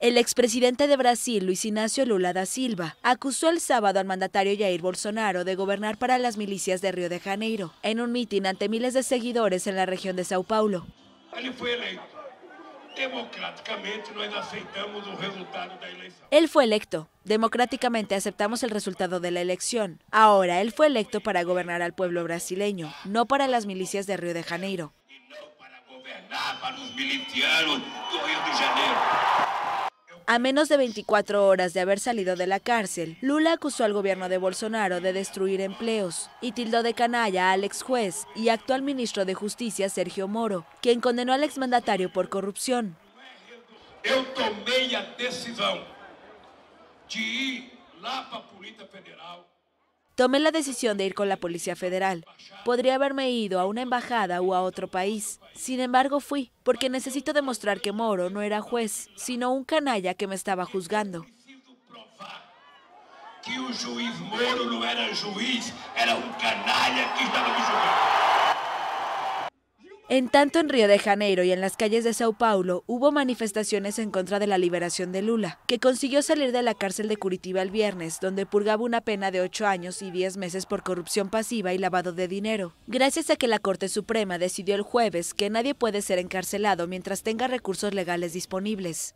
El expresidente de Brasil, Luis Ignacio Lula da Silva, acusó el sábado al mandatario Jair Bolsonaro de gobernar para las milicias de Río de Janeiro, en un mitin ante miles de seguidores en la región de Sao Paulo. Él fue electo. Democráticamente aceptamos el resultado de la elección. Ahora él fue electo para gobernar al pueblo brasileño, no para las milicias de Río de Janeiro. E a menos de 24 horas de haber salido de la cárcel, Lula acusó al gobierno de Bolsonaro de destruir empleos y tildó de canalla al ex juez y actual ministro de Justicia Sergio Moro, quien condenó al mandatario por corrupción. Eu tomei a de ir Federal. Tomé la decisión de ir con la Policía Federal. Podría haberme ido a una embajada o a otro país. Sin embargo, fui, porque necesito demostrar que Moro no era juez, sino un canalla que me estaba juzgando. juzgando. En tanto, en Río de Janeiro y en las calles de Sao Paulo hubo manifestaciones en contra de la liberación de Lula, que consiguió salir de la cárcel de Curitiba el viernes, donde purgaba una pena de ocho años y 10 meses por corrupción pasiva y lavado de dinero, gracias a que la Corte Suprema decidió el jueves que nadie puede ser encarcelado mientras tenga recursos legales disponibles.